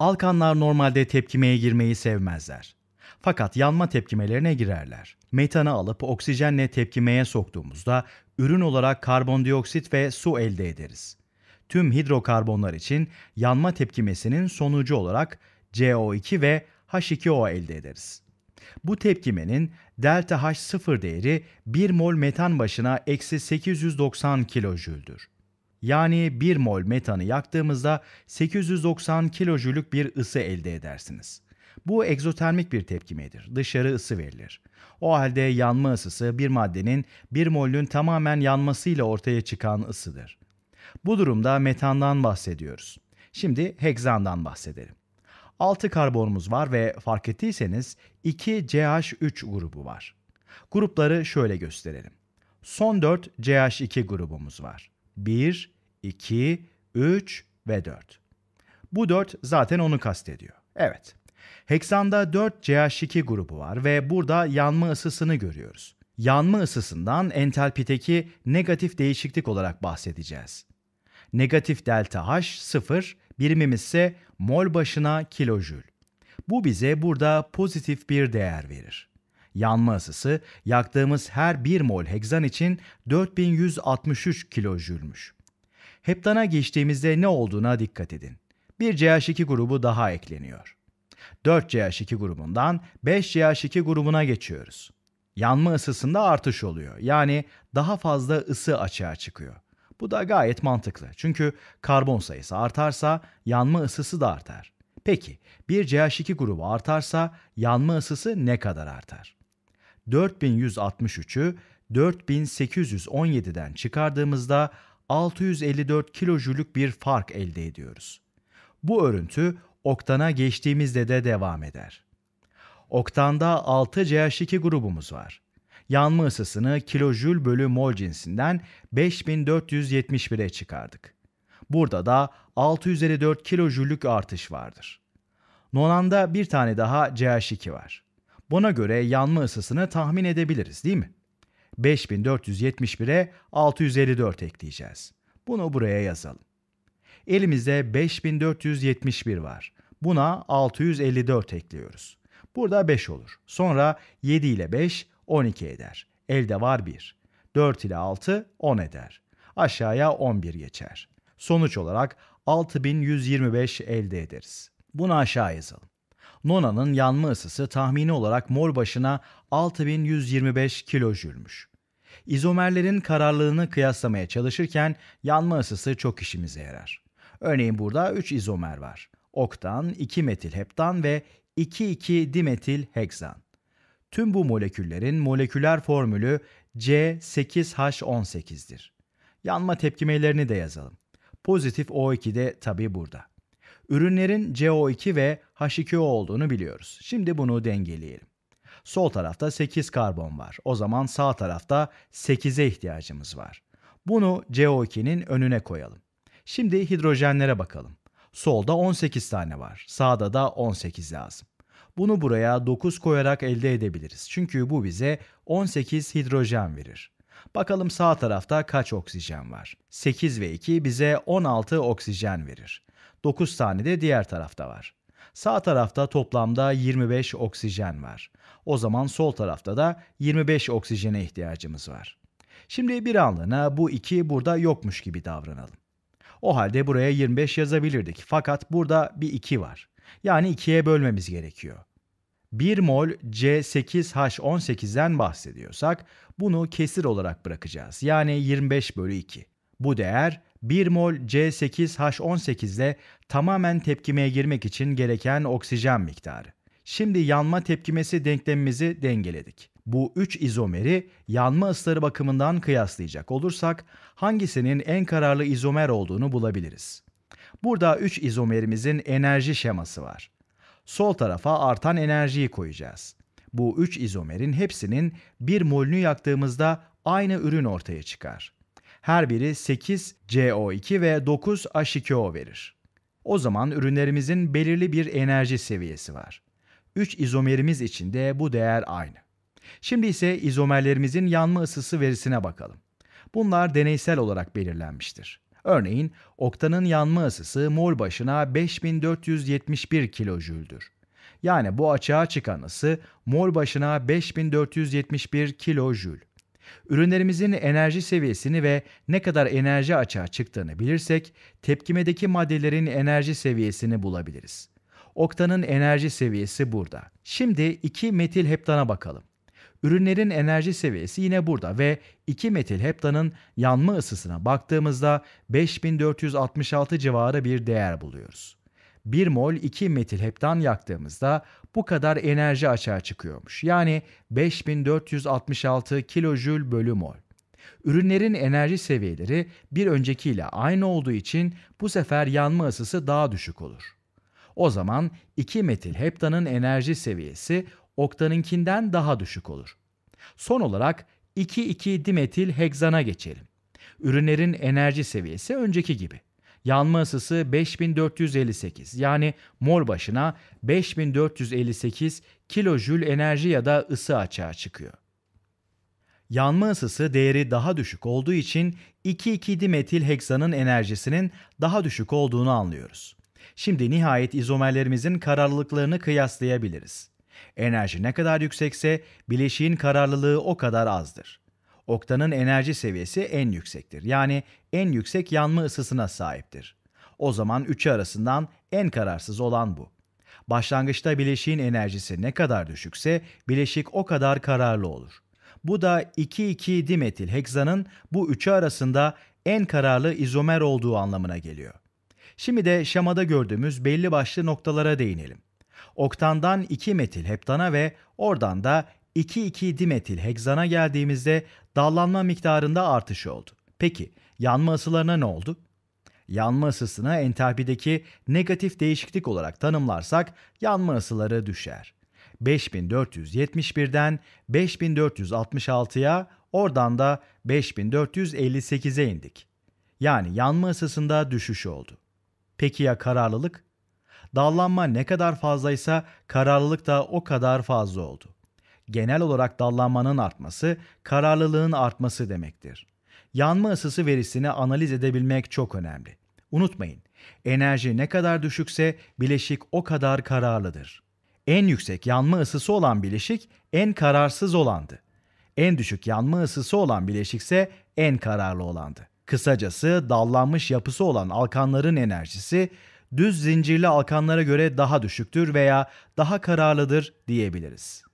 Alkanlar normalde tepkimeye girmeyi sevmezler. Fakat yanma tepkimelerine girerler. Metanı alıp oksijenle tepkimeye soktuğumuzda ürün olarak karbondioksit ve su elde ederiz. Tüm hidrokarbonlar için yanma tepkimesinin sonucu olarak CO2 ve H2O elde ederiz. Bu tepkimenin delta H0 değeri 1 mol metan başına eksi 890 kilojüldür yani 1 mol metanı yaktığımızda 890 kilojülük bir ısı elde edersiniz. Bu egzotermik bir tepkimedir. Dışarı ısı verilir. O halde yanma ısısı bir maddenin 1 molün tamamen yanmasıyla ortaya çıkan ısıdır. Bu durumda metandan bahsediyoruz. Şimdi heksandan bahsedelim. 6 karbonumuz var ve fark ettiyseniz 2 CH3 grubu var. Grupları şöyle gösterelim. Son 4 CH2 grubumuz var. 1, 2, 3 ve 4. Bu 4 zaten onu kastediyor. Evet. Heksanda 4 CH2 grubu var ve burada yanma ısısını görüyoruz. Yanma ısısından entalpideki negatif değişiklik olarak bahsedeceğiz. Negatif delta H 0, birimimiz ise mol başına kilojül. Bu bize burada pozitif bir değer verir. Yanma ısısı yaktığımız her 1 mol heksan için 4163 kilojülmüş. Heptana geçtiğimizde ne olduğuna dikkat edin. Bir CH2 grubu daha ekleniyor. 4CH2 grubundan 5CH2 grubuna geçiyoruz. Yanma ısısında artış oluyor. Yani daha fazla ısı açığa çıkıyor. Bu da gayet mantıklı. Çünkü karbon sayısı artarsa yanma ısısı da artar. Peki bir CH2 grubu artarsa yanma ısısı ne kadar artar? 4163'ü 4817'den çıkardığımızda 654 kilojülük bir fark elde ediyoruz. Bu örüntü oktana geçtiğimizde de devam eder. Oktanda 6 CH2 grubumuz var. Yanma ısısını kilojül bölü mol cinsinden 5471'e çıkardık. Burada da 654 kilojüllük artış vardır. Nonanda bir tane daha CH2 var. Buna göre yanma ısısını tahmin edebiliriz değil mi? 5471'e 654 ekleyeceğiz. Bunu buraya yazalım. Elimizde 5471 var. Buna 654 ekliyoruz. Burada 5 olur. Sonra 7 ile 5 12 eder. Elde var 1. 4 ile 6 10 eder. Aşağıya 11 geçer. Sonuç olarak 6125 elde ederiz. Bunu aşağı yazalım. Nona'nın yanma ısısı tahmini olarak mor başına 6125 kilojülmüş. İzomerlerin kararlılığını kıyaslamaya çalışırken yanma ısısı çok işimize yarar. Örneğin burada 3 izomer var. Oktan, 2 metil heptan ve 2,2 dimetil heksan. Tüm bu moleküllerin moleküler formülü C8H18'dir. Yanma tepkimelerini de yazalım. Pozitif O2 de tabi burada ürünlerin CO2 ve H2O olduğunu biliyoruz. Şimdi bunu dengeleyelim. Sol tarafta 8 karbon var. O zaman sağ tarafta 8'e ihtiyacımız var. Bunu CO2'nin önüne koyalım. Şimdi hidrojenlere bakalım. Solda 18 tane var. Sağda da 18 lazım. Bunu buraya 9 koyarak elde edebiliriz. Çünkü bu bize 18 hidrojen verir. Bakalım sağ tarafta kaç oksijen var? 8 ve 2 bize 16 oksijen verir. 9 tane de diğer tarafta var. Sağ tarafta toplamda 25 oksijen var. O zaman sol tarafta da 25 oksijene ihtiyacımız var. Şimdi bir anlığına bu 2 burada yokmuş gibi davranalım. O halde buraya 25 yazabilirdik fakat burada bir 2 var. Yani 2'ye bölmemiz gerekiyor. 1 mol C8H18'den bahsediyorsak bunu kesir olarak bırakacağız. Yani 25 bölü 2. Bu değer 1 mol c 8 h 18de tamamen tepkimeye girmek için gereken oksijen miktarı. Şimdi yanma tepkimesi denklemimizi dengeledik. Bu 3 izomeri yanma ısıları bakımından kıyaslayacak olursak hangisinin en kararlı izomer olduğunu bulabiliriz. Burada 3 izomerimizin enerji şeması var sol tarafa artan enerjiyi koyacağız. Bu 3 izomerin hepsinin 1 molünü yaktığımızda aynı ürün ortaya çıkar. Her biri 8 CO2 ve 9 H2O verir. O zaman ürünlerimizin belirli bir enerji seviyesi var. 3 izomerimiz için de bu değer aynı. Şimdi ise izomerlerimizin yanma ısısı verisine bakalım. Bunlar deneysel olarak belirlenmiştir. Örneğin oktanın yanma ısısı mol başına 5471 kilojüldür. Yani bu açığa çıkan ısı mol başına 5471 kilojül. Ürünlerimizin enerji seviyesini ve ne kadar enerji açığa çıktığını bilirsek tepkimedeki maddelerin enerji seviyesini bulabiliriz. Oktanın enerji seviyesi burada. Şimdi 2 metil heptana bakalım. Ürünlerin enerji seviyesi yine burada ve 2 metil heptanın yanma ısısına baktığımızda 5466 civarı bir değer buluyoruz. 1 mol 2 metil heptan yaktığımızda bu kadar enerji açığa çıkıyormuş. Yani 5466 kilojül bölü mol. Ürünlerin enerji seviyeleri bir öncekiyle aynı olduğu için bu sefer yanma ısısı daha düşük olur. O zaman 2 metil heptanın enerji seviyesi Oktaninkinden daha düşük olur. Son olarak 2,2 dimetil hegzana geçelim. Ürünlerin enerji seviyesi önceki gibi. Yanma ısısı 5458 yani mol başına 5458 kilojül enerji ya da ısı açığa çıkıyor. Yanma ısısı değeri daha düşük olduğu için 2,2 dimetil heksanın enerjisinin daha düşük olduğunu anlıyoruz. Şimdi nihayet izomerlerimizin kararlılıklarını kıyaslayabiliriz. Enerji ne kadar yüksekse bileşiğin kararlılığı o kadar azdır. Oktanın enerji seviyesi en yüksektir. Yani en yüksek yanma ısısına sahiptir. O zaman üçü arasından en kararsız olan bu. Başlangıçta bileşiğin enerjisi ne kadar düşükse bileşik o kadar kararlı olur. Bu da 2,2 dimetil heksanın bu üçü arasında en kararlı izomer olduğu anlamına geliyor. Şimdi de şemada gördüğümüz belli başlı noktalara değinelim oktandan 2 metil heptana ve oradan da 2,2 dimetil hegzana geldiğimizde dallanma miktarında artış oldu. Peki yanma ısılarına ne oldu? Yanma ısısına entalpideki negatif değişiklik olarak tanımlarsak yanma ısıları düşer. 5471'den 5466'ya oradan da 5458'e indik. Yani yanma ısısında düşüş oldu. Peki ya kararlılık? Dallanma ne kadar fazlaysa kararlılık da o kadar fazla oldu. Genel olarak dallanmanın artması kararlılığın artması demektir. Yanma ısısı verisini analiz edebilmek çok önemli. Unutmayın, enerji ne kadar düşükse bileşik o kadar kararlıdır. En yüksek yanma ısısı olan bileşik en kararsız olandı. En düşük yanma ısısı olan bileşikse en kararlı olandı. Kısacası dallanmış yapısı olan alkanların enerjisi düz zincirli alkanlara göre daha düşüktür veya daha kararlıdır diyebiliriz.